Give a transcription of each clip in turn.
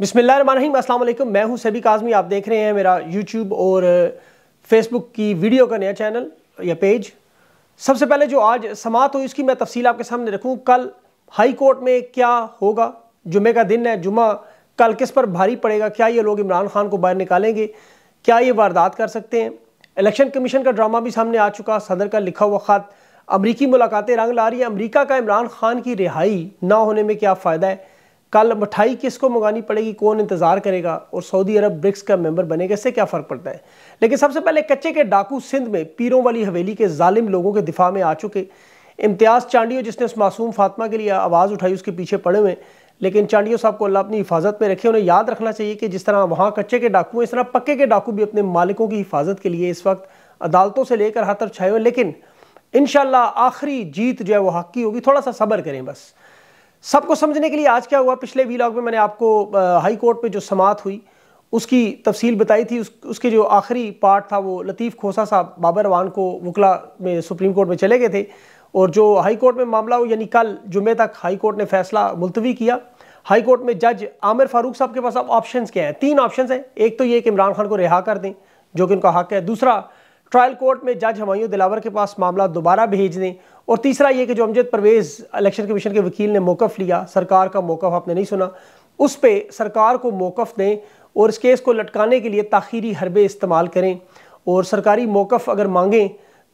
बिस्मिल्लाम वालेकुम मैं हूं सभी काजमी आप देख रहे हैं मेरा यूट्यूब और फेसबुक की वीडियो का नया चैनल या पेज सबसे पहले जो आज समात हुई इसकी मैं तफसील आपके सामने रखूँ कल हाई कोर्ट में क्या होगा जुमे का दिन है जुमा कल किस पर भारी पड़ेगा क्या ये लोग इमरान खान को बाहर निकालेंगे क्या ये वारदात कर सकते हैं इलेक्शन कमीशन का ड्रामा भी सामने आ चुका सदर का लिखा हुआ ख़त अमरीकी मुलाकातें रंग ला रही है अमरीका का इमरान खान की रिहाई ना होने में क्या फ़ायदा है कल मिठाई किसको मंगानी पड़ेगी कौन इंतज़ार करेगा और सऊदी अरब ब्रिक्स का मेंबर बनेगा इससे क्या फ़र्क पड़ता है लेकिन सबसे पहले कच्चे के डाकू सिंध में पीरों वाली हवेली के जालिम लोगों के दिफा में आ चुके इम्तियाज़ चांडियो जिसने उस मासूम फातमा के लिए आवाज़ उठाई उसके पीछे पड़े हुए लेकिन चांडियो साहब को अल्लाह अपनी हिफाजत में रखे उन्हें याद रखना चाहिए कि जिस तरह वहाँ कच्चे के डाकू हैं इस तरह पक्के के डाकू भी अपने मालिकों की हिफाजत के लिए इस वक्त अदालतों से लेकर हर तरफ छाए हुए लेकिन इन आखिरी जीत जो है वो हक की होगी थोड़ा सा सब्र करें बस सबको समझने के लिए आज क्या हुआ पिछले वीलॉग में मैंने आपको हाई कोर्ट में जो समात हुई उसकी तफसील बताई थी उस, उसके जो आखिरी पार्ट था वो लतीफ़ खोसा साहब बाबर वान को वकला में सुप्रीम कोर्ट में चले गए थे और जो हाई कोर्ट में मामला हो यानी कल जुमे तक हाई कोर्ट ने फैसला मुलतवी किया हाई कोर्ट में जज आमिर फारूक साहब के पास अब ऑप्शन क्या हैं तीन ऑप्शन हैं एक तो ये कि इमरान खान को रिहा कर दें जो कि उनका हक है दूसरा ट्रायल कोर्ट में जज हमायूं दिलावर के पास मामला दोबारा भेज दें और तीसरा ये कि जो अमजद परवेज़ इलेक्शन कमीशन के वकील ने मौक़ लिया सरकार का मौक़ आपने नहीं सुना उस पर सरकार को मौक़ दें और इस केस को लटकाने के लिए ताखीरी हरबे इस्तेमाल करें और सरकारी मौक़ अगर मांगें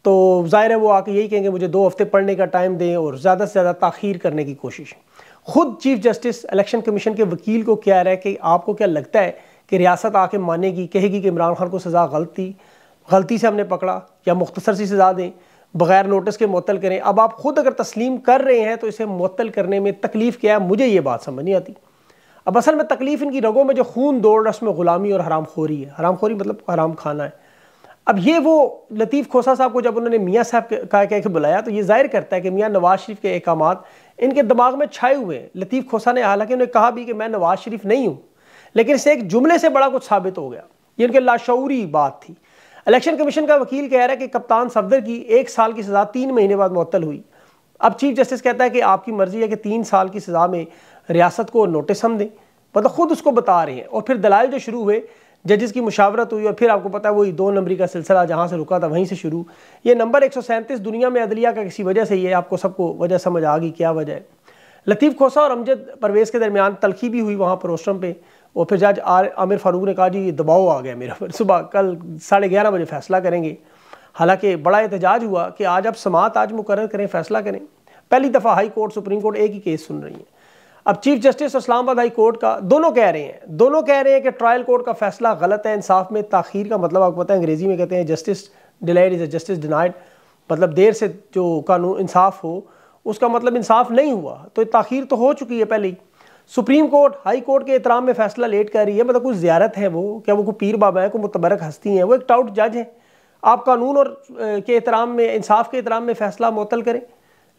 तो ज़ाहिर है वो आके यही कहेंगे मुझे दो हफ़्ते पढ़ने का टाइम दें और ज़्यादा से ज़्यादा ताखीर करने की कोशिश खुद चीफ जस्टिस इलेक्शन कमीशन के वकील को कह रहा है कि आपको क्या लगता है कि रियासत आके मानेगी कहेगी कि इमरान खान को सज़ा गलती गलती से हमने पकड़ा या मुख्तसर सी सज़ा दें बग़ैर नोटिस के मअतल करें अब आप ख़ुद अगर तस्लीम कर रहे हैं तो इसे मअतल करने में तकलीफ़ क्या है मुझे ये बात समझ नहीं आती अब असल में तकलीफ़ इनकी रगों में जो खून दौड़ रस्म ग़ुलामी और हराम खोरी है हराम खोरी मतलब हराम खाना है अब ये वो लतीफ़ खोसा साहब को जब उन्होंने मियाँ साहब का कह के बुलाया तो ये जाहिर करता है कि मियाँ नवाज़ शरीफ के अहकाम इनके दिमाग में छाए हुए हैं लतीफ़ खोसा ने हालांकि उन्हें कहा भी कि मैं नवाज़ शरीफ नहीं हूँ लेकिन इसे एक जुमले से बड़ा कुछ साबित हो गया ये इनके लाशौरी बात थी इलेक्शन कमीशन का वकील कह रहा है कि कप्तान सफदर की एक साल की सज़ा तीन महीने बाद मुअत्तल हुई अब चीफ जस्टिस कहता है कि आपकी मर्ज़ी है कि तीन साल की सज़ा में रियासत को नोटिस हम दें मतलब खुद उसको बता रहे हैं और फिर दलाल जो शुरू हुए जजेस की मुशावरत हुई और फिर आपको पता है वही दो नंबरी का सिलसिला जहाँ से रुका था वहीं से शुरू ये नंबर एक दुनिया में अदलिया का किसी वजह से ही है आपको सबको वजह समझ आ गई क्या वजह है लतीफ़ खोसा और अमजद परवेज़ के दरमियान तलखी भी हुई वहाँ पर रोस्ट्रम पे और फिर जज आर आमिर फारूक ने कहा जी दबाव आ गया मेरा फिर सुबह कल साढ़े ग्यारह बजे फैसला करेंगे हालांकि बड़ा एहतजाज हुआ कि आज आप समात आज मुकर करें फैसला करें पहली दफ़ा हाई कोर्ट सुप्रीम कोर्ट एक ही केस सुन रही है अब chief justice Islamabad high court का दोनों कह रहे हैं दोनों कह रहे हैं कि ट्रायल कोर्ट का फैसला गलत है इंसाफ में ताखीर का मतलब आपको पता है अंग्रेज़ी में कहते हैं justice delayed is justice denied मतलब देर से जो कानून इंसाफ हो उसका मतलब इंसाफ नहीं हुआ तो ताखीर तो हो चुकी है पहले ही सुप्रीम कोर्ट हाई कोर्ट के एहतराम में फैसला लेट कर रही है मतलब कुछ ज्यारत है वो क्या वो कोई पीर बाबा है कोई मुतबरक हस्ती हैं वो एक टाउट जज है आप कानून और के एहतराम में इंसाफ के एहतराम में फैसला मअतल करें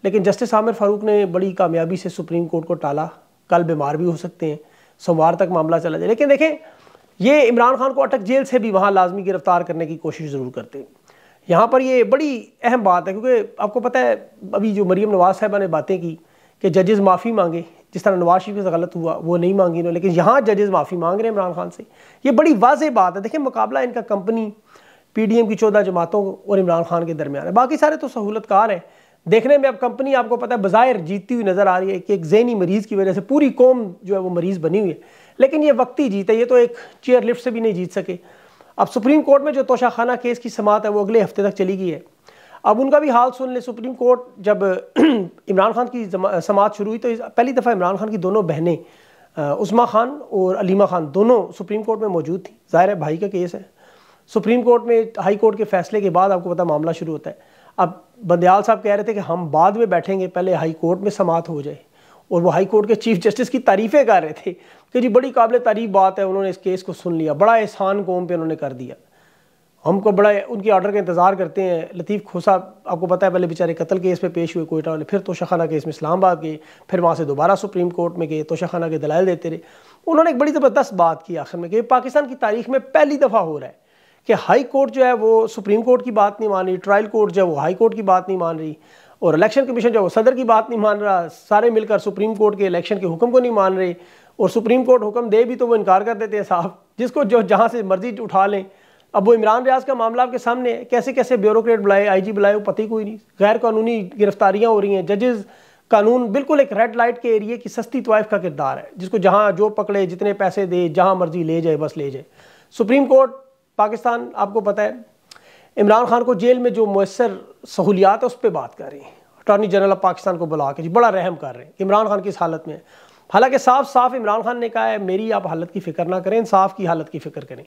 लेकिन जस्टिस आमिर फारूक ने बड़ी कामयाबी से सुप्रीम कोर्ट को टाला कल बीमार भी हो सकते हैं सोमवार तक मामला चला जाए लेकिन देखें ये इमरान खान को अटक जेल से भी वहाँ लाजमी गिरफ्तार करने की कोशिश ज़रूर करते हैं यहाँ पर ये बड़ी अहम बात है क्योंकि आपको पता है अभी जो मरीम नवाज़ साहबा ने बातें की कि जजेस माफ़ी मांगे जिस तरह नवाज शरीफ से गलत हुआ वो नहीं मांगी इन्होंने लेकिन यहाँ जजेस माफ़ी मांग रहे हैं इमरान खान से ये बड़ी वाज बात है देखिए मुकाबला इनका कंपनी पी डी एम की चौदह जमातों और इमरान खान के दरमियान है बाकी सारे तो सहूलतकार हैं देखने में अब कंपनी आपको पता है बाज़ाहिर जीतती हुई नज़र आ रही है कि एक जहनी मरीज़ की वजह से पूरी कौम जो है वो मरीज़ बनी हुई है लेकिन ये वक्ती जीत है ये तो एक चेयर लिफ्ट से भी नहीं जीत सके अब सुप्रीम कोर्ट में जो तोशाखाना केस की समात है वो अगले हफ्ते तक चली गई है अब उनका भी हाल सुन ले सुप्रीम कोर्ट जब इमरान खान की समात शुरू हुई तो पहली दफ़ा इमरान खान की दोनों बहनें उस्मा खान और अलीमा खान दोनों सुप्रीम कोर्ट में मौजूद थी ज़ाहिर है भाई का केस है सुप्रीम कोर्ट में हाई कोर्ट के फैसले के बाद आपको पता मामला शुरू होता है अब बंदयाल साहब कह रहे थे कि हम बाद में बैठेंगे पहले हाई कोर्ट में समात हो जाए और वो हाई कोर्ट के चीफ जस्टिस की तारीफ़ें कर रहे थे कि जी बड़ी काबिल तारीफ बात है उन्होंने इस केस को सुन लिया बड़ा एहसान कौम पे उन्होंने कर दिया हमको बड़ा उनके ऑर्डर का इंतज़ार करते हैं लतीफ़ खोसा आपको पता है पहले बेचारे कत्ल केस में पेश हुए कोयटा वाले फिर तोशाखाना केस में इस्लामाबाद गए फिर वहाँ से दोबारा सुप्रीम कोर्ट में गए तोशाखाना के दलाल देते रहे उन्होंने एक बड़ी ज़बरदस्त बात की आखिर में कि पाकिस्तान की तारीख में पहली दफ़ा हो रहा है कि हाई कोर्ट जो है वो सुप्रीम कोर्ट की बात नहीं मान रही ट्रायल कोर्ट जो है वो हाई कोर्ट की बात नहीं मान रही और इलेक्शन कमीशन जो है वो सदर की बात नहीं मान रहा सारे मिलकर सुप्रीम कोर्ट के इलेक्शन के हुक्म को नहीं मान रहे और सुप्रीम कोर्ट हुक्म दे भी तो वो इनकार कर देते हैं साहब जिसको जो जहाँ से मर्जी उठा लें अब वो इमरान रियाज का मामला आपके सामने है कैसे कैसे ब्यूरोक्रेट बुलाए आईजी बुलाए वो कोई नहीं गैर कानूनी गिरफ्तारियां हो रही हैं जजेस कानून बिल्कुल एक रेड लाइट के एरिए की सस्ती तवाइफ का किरदार है जिसको जहाँ जो पकड़े जितने पैसे दे जहाँ मर्जी ले जाए बस ले जाए सुप्रीम कोर्ट पाकिस्तान आपको पता है इमरान खान को जेल में जो मैसर सहूलियात है उस पर बात कर रही है अटॉर्नी जनरल ऑफ पाकिस्तान को बुला के जी बड़ा रहम कर रहे हैं इमरान खान किस हालत में हालांकि साफ साफ इमरान खान ने कहा है मेरी आप हालत की फ़िक्र ना करें इंसाफ की हालत की फ़िक्र करें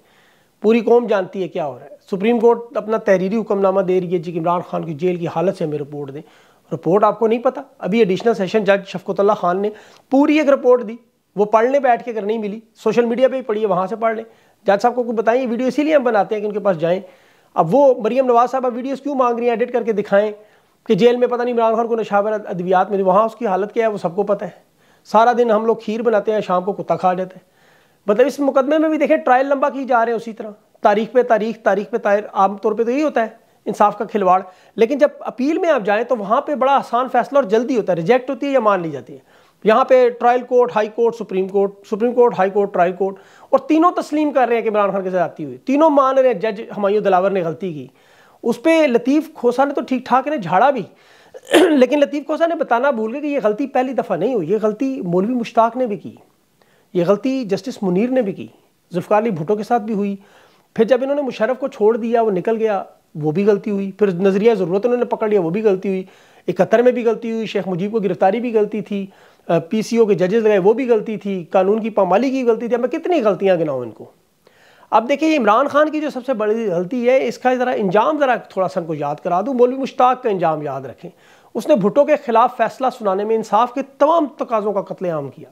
पूरी कौम जानती है क्या हो रहा है सुप्रीम कोर्ट अपना तहरीरी हुक्मनामा दे रही है जी इमरान खान की जेल की हालत से हमें रिपोर्ट दें रिपोर्ट आपको नहीं पता अभी एडिशनल सेशन जज शफकतल्ला खान ने पूरी एक रिपोर्ट दी वो पढ़ने बैठ के अगर नहीं मिली सोशल मीडिया पे ही पढ़िए वहाँ से पढ़ लें जज साहब को कुछ बताएं वीडियो इसीलिए हम बनाते हैं कि उनके पास जाएँ अब वो मरीम नवाज साहब अब वीडियोज़ क्यों मांग रही हैं एडिट करके दिखाएँ कि जेल में पता नहीं इमरान खान को नशावर अद्वियात में वहाँ उसकी हालत क्या है वो सबको पता है सारा दिन हम लोग खीर बनाते हैं शाम को कुत्ता खा जाते हैं मतलब इस मुकदमे में भी देखें ट्रायल लंबा की जा रहे हैं उसी तरह तारीख पे तारीख तारीख पे तारीख आमतौर पे तो यही होता है इंसाफ का खिलवाड़ लेकिन जब अपील में आप जाएँ तो वहाँ पर बड़ा आसान फैसला और जल्दी होता है रिजेक्ट होती है या मान ली जाती है यहाँ पे trial court high court supreme court supreme court high court trial court और तीनों तस्लीम कर रहे हैं कि इमरान खान के साथ आती हुई तीनों मान रहे हैं जज हमायूं दिलावर ने गलती की उस पर लतीफ़ खोसा ने तो ठीक ठाक ने झाड़ा भी लेकिन लतीफ़ खोसा ने बताना भूल गए कि ये गलती पहली दफ़ा नहीं हुई ये गलती मौलवी मुश्ताक ने भी की ये गलती जस्टिस मुनीर ने भी की जुल्फ़ार अली भुटो के साथ भी हुई फिर जब इन्होंने मुशरफ को छोड़ दिया वो निकल गया वो भी गलती हुई फिर नज़रिया ज़रूरत उन्होंने पकड़ लिया वो भी गलती हुई इकहत्तर में भी गलती हुई शेख मुजीब को गिरफ्तारी भी गलती थी पी सी ओ के जजेस लगाए वो भी गलती थी कानून की पामाली की गलती थी अब मैं कितनी गलतियाँ गिनाऊँ इनको अब देखिए इमरान खान की जो सबसे बड़ी गलती है इसका ज़रा इंजाम ज़रा थोड़ा सा उनको याद करा दूँ मौलवी मुश्ताक का इंजाम याद रखें उसने भुटो के खिलाफ फैसला सुनाने में इंसाफ के तमाम तकाज़ों का कत्लेआम किया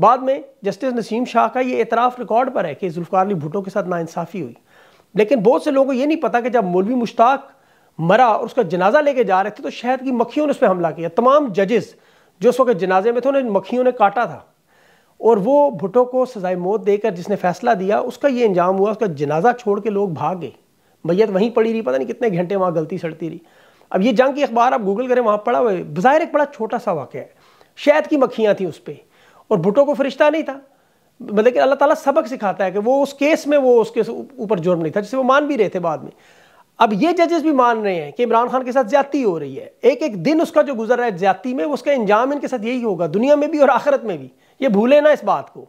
बाद में जस्टिस नसीम शाह का ये एतराफ़ रिकॉर्ड पर है कि जुल्फ़ार अली भुटो के साथ नाानसाफ़ी हुई लेकिन बहुत से लोगों को ये नहीं पता कि जब मौलवी मुश्ताक मरा और उसका जनाजा लेके जा रहे थे तो शहद की मक्खियों ने उस पर हमला किया तमाम जजेस जो उस वक्त जनाजे में थे उन्हें मक्खियों ने काटा था और वो भुटो को सजाए मौत देकर जिसने फैसला दिया उसका ये इंजाम हुआ उसका जनाजा छोड़ के लोग भाग गए मैयत वहीं पड़ी रही पता नहीं कितने घंटे वहाँ गलती सड़ती रही अब ये जंग की अखबार आप गूगल करें वहाँ पड़ा हुआ है बाहर एक बड़ा छोटा सा वाक़ है शहद की मक्खियाँ थी उस पर और भुटो को फरिश्ता नहीं था लेकिन अल्लाह ताला सबक सिखाता है कि वो उस केस में वो उसके ऊपर जुर्म नहीं था जिसे वो मान भी रहे थे बाद में अब ये जजेस भी मान रहे हैं कि इमरान खान के साथ ज्यादती हो रही है एक एक दिन उसका जो गुजर रहा है ज्यादती में उसका इंजाम इनके साथ यही होगा दुनिया में भी और आखिरत में भी ये भूले ना इस बात को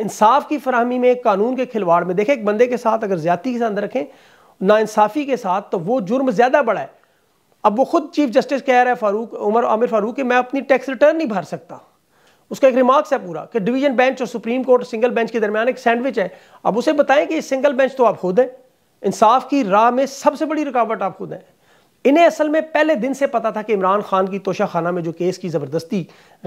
इंसाफ की फरहमी में कानून के खिलवाड़ में देखें एक बंदे के साथ अगर ज्यादती के साथ रखें इंसाफी के साथ तो वो जुर्म ज़्यादा बड़ा है अब वो खुद चीफ जस्टिस कह रहा है फारूक उमर आमिर फारूक कि मैं अपनी टैक्स रिटर्न नहीं भर सकता उसका एक रिमार्क्स है पूरा कि डिवीजन बेंच और सुप्रीम कोर्ट सिंगल बेंच के दरमियान एक सैंडविच है अब उसे बताएं कि सिंगल बेंच तो आप खुद हैं इंसाफ की राह में सबसे बड़ी रुकावट आप खुद हैं इन्हें असल में पहले दिन से पता था कि इमरान खान की तोशा खाना में जो केस की ज़बरदस्ती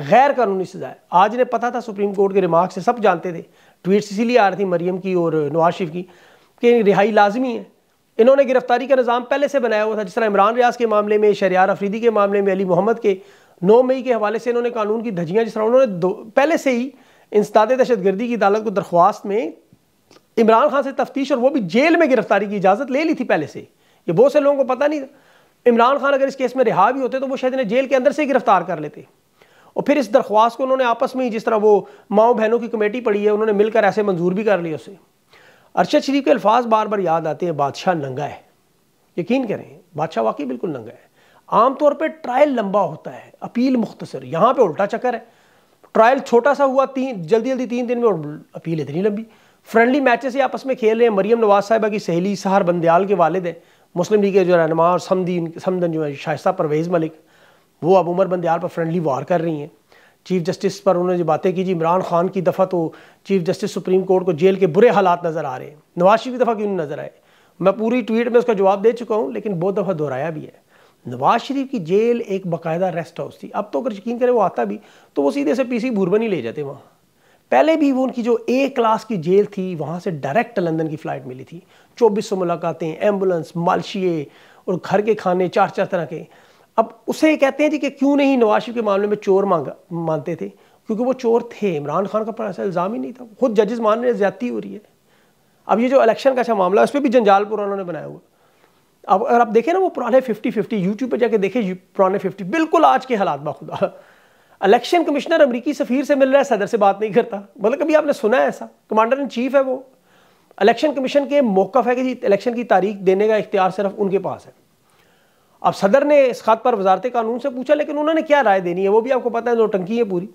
गैर कानूनी सजा है आज इन्हें पता था सुप्रीम कोर्ट के रिमार्क से सब जानते थे ट्वीट्स इसीलिए आ रही थी मरीम की और नवाज शरीफ की कि रिहाई लाजमी है इन्होंने गिरफ्तारी का निज़ाम पहले से बनाया हुआ था जिस तरह इमरान रियाज के मामले में शरियार अफरीदी के मामले में अली मोहम्मद के नौ मई के हवाले से इन्होंने कानून की धजियाँ जिस तरह उन्होंने पहले से ही इंसदाद दहशतगर्दी की अदालत को दरख्वास्त में इमरान खान से तफ्तीश और वो भी जेल में गिरफ्तारी की इजाज़त ले ली थी पहले से ये बहुत से लोगों को पता नहीं था इमरान खान अगर इस केस में रिहा भी होते तो वो शायद इन्हें जेल के अंदर से ही गिरफ्तार कर लेते और फिर इस दरख्वास्त को उन्होंने आपस में ही जिस तरह वो माओ बहनों की कमेटी पड़ी है उन्होंने मिलकर ऐसे मंजूर भी कर लिया उसे अरशद शरीफ के अल्फाज बार बार याद आते हैं बादशाह नंगा है यकीन करें बादशाह वाकई बिल्कुल नंगा है आमतौर पर ट्रायल लंबा होता है अपील मुख्तसर यहाँ पर उल्टा चक्कर है ट्रायल छोटा सा हुआ तीन जल्दी जल्दी तीन दिन में और अपील इतनी लंबी फ्रेंडली मैचेस ही आपस में खेल रहे हैं मरियम नवाज साहिबा की सहेली सहार बंदयाल के वालद हैं मुस्लिम लीग के जो रहनमा और समदीन समदन जो है शाइस्ता परवेज़ मलिक वो अब उमर बंदयाल पर फ्रेंडली वार कर रही हैं चीफ जस्टिस पर उन्होंने जो बातें की जी इमरान खान की दफ़ा तो चीफ जस्टिस सुप्रीम कोर्ट को जेल के बुरे हालात नज़र आ रहे हैं नवाज शरीफ की दफ़ा क्यों नज़र आए मैं पूरी ट्वीट में उसका जवाब दे चुका हूँ लेकिन बहुत दफ़ा दोहराया भी है नवाज शरीफ की जेल एक बाकायदा रेस्ट हाउस थी अब तो अगर यकीन करें वो आता भी तो वो सीधे से पीसी भूरबन ही ले जाते वहाँ पहले भी वो उनकी जो ए क्लास की जेल थी वहाँ से डायरेक्ट लंदन की फ़्लाइट मिली थी चौबीस सौ मुलाकातें एम्बुलेंस मालशिए और घर के खाने चार चार तरह के अब उसे कहते हैं जी कि क्यों नहीं नवाज शरीफ के मामले में चोर मांगा मानते थे क्योंकि वो चोर थे इमरान खान का ऐसा इल्ज़ाम ही नहीं था खुद जजेस मान रहे ज्यादती हो रही है अब ये जो इलेक्शन का अच्छा मामला है उस पर भी जंजालपुर उन्होंने बनाया हुआ अब अगर आप देखें ना वो पुराने 50 50 यूट्यूब पर जाके देखें पुराने 50 बिल्कुल आज के हालात बाखुदा इलेक्शन कमिश्नर अमरीकी सफ़ीर से मिल रहा है सदर से बात नहीं करता मतलब कभी आपने सुना है ऐसा कमांडर इन चीफ है वो इलेक्शन कमीशन के मौका है कि जी इलेक्शन की तारीख देने का इख्तियार सिर्फ उनके पास है अब सदर ने इस खात पर वजारत कानून से पूछा लेकिन उन्होंने क्या राय देनी है वो भी आपको पता है दो टंकी है पूरी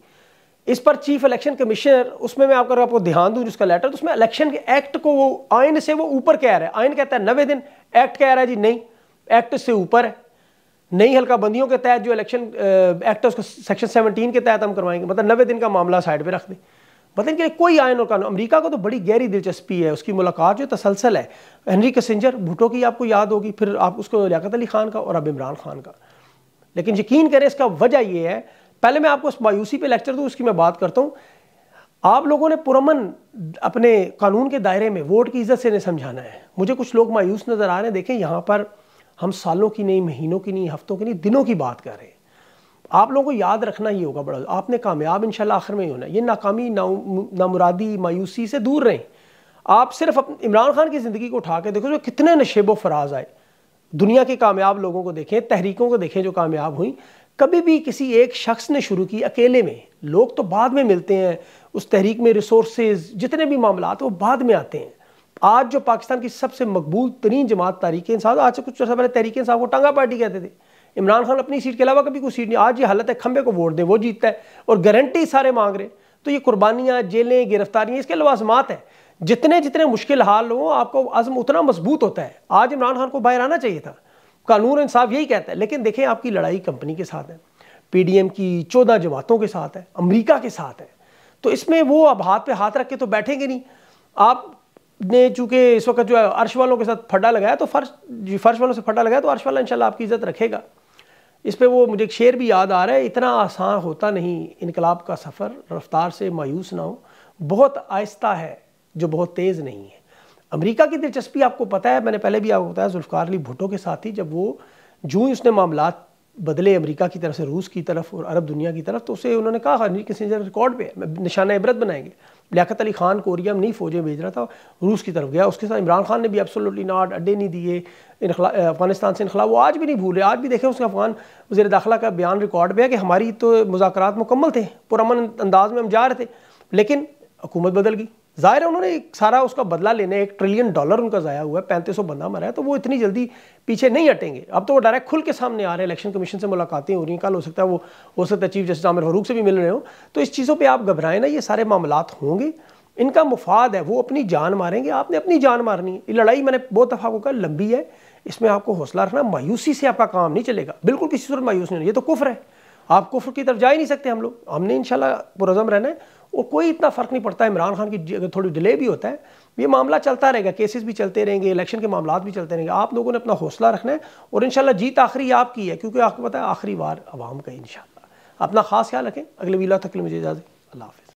इस पर चीफ इलेक्शन कमिश्नर उसमें मैं आपको आपको ध्यान दूं जिसका लेटर तो उसमें इलेक्शन के एक्ट को वो आइन से वो ऊपर कह रहा है आयन कहता है नवे दिन एक्ट कह रहा है जी नहीं एक्ट से ऊपर है नई हल्काबंदियों के तहत जो इलेक्शन एक्ट है उसको सेक्शन सेवनटीन के तहत हम करवाएंगे मतलब नवे दिन का मामला साइड पर रख दें मतलब इनके कोई आयन और कानून अमरीका को तो बड़ी गहरी दिलचस्पी है उसकी मुलाकात जो तसलसल है हेनरी कसेंजर भुटो की आपको याद होगी फिर आप उसको लियात अली खान का और अब इमरान खान का लेकिन यकीन करें इसका वजह यह है पहले मैं आपको उस मायूसी पे लेक्चर दूँ उसकी मैं बात करता हूँ आप लोगों ने पुरमन अपने कानून के दायरे में वोट की इज्जत से नहीं समझाना है मुझे कुछ लोग मायूस नज़र आ रहे हैं देखें यहाँ पर हम सालों की नहीं महीनों की नहीं हफ्तों की नहीं दिनों की बात कर रहे हैं आप लोगों को याद रखना ही होगा बड़ा आपने कामयाब इंशाल्लाह आखिर में ही होना ये नाकामी नामुरादी मायूसी से दूर रहें आप सिर्फ इमरान खान की ज़िंदगी को उठा के देखो जो कितने नशेब फराज आए दुनिया के कामयाब लोगों को देखें तहरीकों को देखें जो कामयाब हुई कभी भी किसी एक शख्स ने शुरू की अकेले में लोग तो बाद में मिलते हैं उस तहरीक में रिसोर्सेज जितने भी मामला वो बाद में आते हैं आज जो पाकिस्तान की सबसे मकबूल तरीन जमात तहरीक इंसाफ आज से कुछ अर्सा पहले तहरीक इंसाफ को टांगा पार्टी कहते थे इमरान खान अपनी सीट के अलावा कभी कोई सीट नहीं आज ये हालत है खंबे को वोट दें वो जीतता है और गारंटी सारे मांग रहे तो ये कुर्बानियाँ जेलें गिरफ्तारियाँ इसके लवाजमात है जितने जितने मुश्किल हाल हों आपको अज़म उतना मजबूत होता है आज इमरान खान को बाहर आना चाहिए था कानून इंसाफ यही कहता है लेकिन देखें आपकी लड़ाई कंपनी के साथ है पीडीएम की चौदह जमातों के साथ है अमेरिका के साथ है तो इसमें वो अब हाथ पे हाथ रख के तो बैठेंगे नहीं आप ने चूंकि इस वक्त जो है अर्श वालों के साथ फड्डा लगाया तो फर्श फर्श वालों से फड्डा लगाया तो अर्श वाला इंशाल्लाह आपकी इज्जत रखेगा इस पर वो मुझे एक शेर भी याद आ रहा है इतना आसान होता नहीं इनकलाब का सफ़र रफ्तार से मायूस ना हो बहुत आहिस्ता है जो बहुत तेज़ नहीं है अमेरिका की दिलचस्पी आपको पता है मैंने पहले भी आपको बताया जुल्फ़ार अली भुटो के साथ ही जब वो जूँ ही उसने मामला बदले अमेरिका की तरफ से रूस की तरफ और अरब दुनिया की तरफ तो उसे उन्होंने कहा हनरी किसिंजर रिकॉर्ड पर निशाना इबरत बनाएंगे लियाकत अली खान कोरिया में नहीं फौजें भेज रहा था रूस की तरफ गया उसके साथ इमरान खान ने भी एब्सोल्युटली नाट अड्डे नहीं दिए अफगानिस्तान से इनखला वो आज भी नहीं भूले आज भी देखें उसके अफगान वजे दाखिला का बयान रिकॉर्ड पर है कि हमारी तो मुजाकर मुकम्मल थे पुरमन अंदाज में हम जा रहे थे लेकिन हुकूमत बदल गई ज़ाहिर है उन्होंने सारा उसका बदला लेने एक ट्रिलियन डॉलर उनका ज़ाया हुआ है पैंतीस सौ बंदा मरा है तो वो इतनी जल्दी पीछे नहीं हटेंगे अब तो वो डायरेक्ट खुल के सामने आ रहे हैं इलेक्शन कमीशन से मुलाकातें हो रही हैं कल हो सकता है वो हो सकता है चीफ जस्टिस आमिर फरूक से भी मिल रहे हो तो इस चीज़ों पर आप घबराएं ना ये सारे मामला होंगे इनका मुफाद है वो अपनी जान मारेंगे आपने अपनी जान मारनी है ये लड़ाई मैंने बहुत दफ़ा को कहा लंबी है इसमें आपको हौसला रखना मायूसी से आपका काम नहीं चलेगा बिल्कुल किसी सूरत मायूस नहीं ये तो कुफ्र है आप कुफ्र की तरफ जा ही नहीं सकते हम लोग हमने इंशाल्लाह पुरज़म रहना है और कोई इतना फ़र्क नहीं पड़ता इमरान खान की थोड़ी डिले भी होता है ये मामला चलता रहेगा केसेस भी चलते रहेंगे इलेक्शन के मामला भी चलते रहेंगे आप लोगों ने अपना हौसला रखना है और इन जीत आखिरी आपकी है क्योंकि आपको पता है आखिरी बार आवाम का इन अपना खास ख्याल रखें अगले वीला तक के लिए मुझे इजाज़त अल्लाह हाफ़